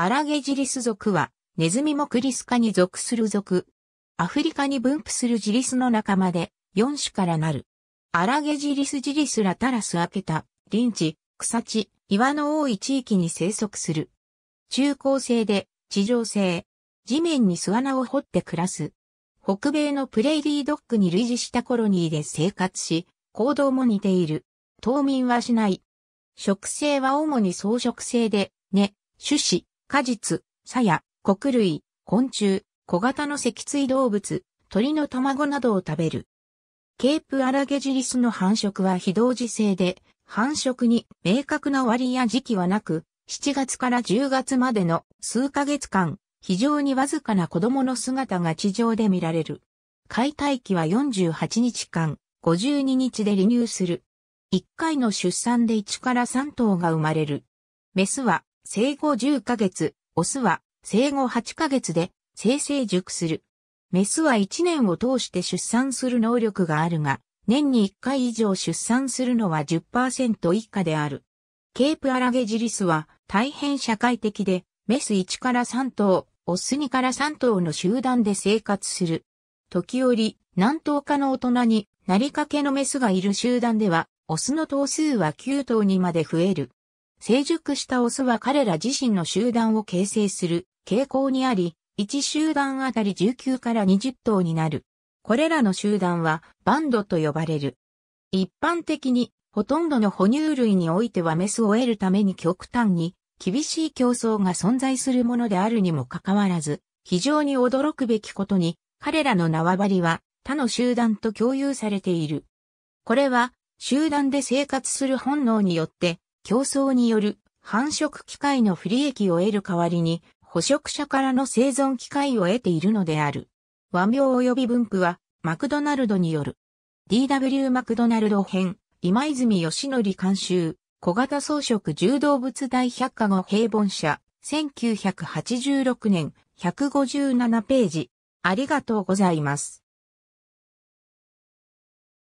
アラゲジリス属は、ネズミもクリス科に属する属。アフリカに分布するジリスの仲間で、4種からなる。アラゲジリスジリスラタラスアケタ、ンチ、草地、岩の多い地域に生息する。中高生で、地上性。地面に巣穴を掘って暮らす。北米のプレイリードッグに類似したコロニーで生活し、行動も似ている。冬眠はしない。食性は主に草食性で、根、種子、果実、鞘、穀類、昆虫、小型の脊椎動物、鳥の卵などを食べる。ケープアラゲジリスの繁殖は非同時性で、繁殖に明確な割や時期はなく、7月から10月までの数ヶ月間、非常にわずかな子供の姿が地上で見られる。解体期は48日間、52日で離乳する。1回の出産で1から3頭が生まれる。メスは生後10ヶ月、オスは生後8ヶ月で生成熟する。メスは1年を通して出産する能力があるが、年に1回以上出産するのは10%以下である。ケープアラゲジリスは大変社会的で、メス1から3頭、オス2から3頭の集団で生活する。時折、何頭かの大人になりかけのメスがいる集団では、オスの頭数は9頭にまで増える。成熟したオスは彼ら自身の集団を形成する傾向にあり、1集団あたり19から20頭になる。これらの集団はバンドと呼ばれる。一般的にほとんどの哺乳類においてはメスを得るために極端に厳しい競争が存在するものであるにもかかわらず、非常に驚くべきことに彼らの縄張りは他の集団と共有されている。これは集団で生活する本能によって競争による繁殖機会の不利益を得る代わりに、捕食者からの生存機会を得ているのである。和名及び分布は、マクドナルドによる。DW マクドナルド編、今泉義則監修、小型装飾柔動物大百科の平凡社、1986年、157ページ。ありがとうございます。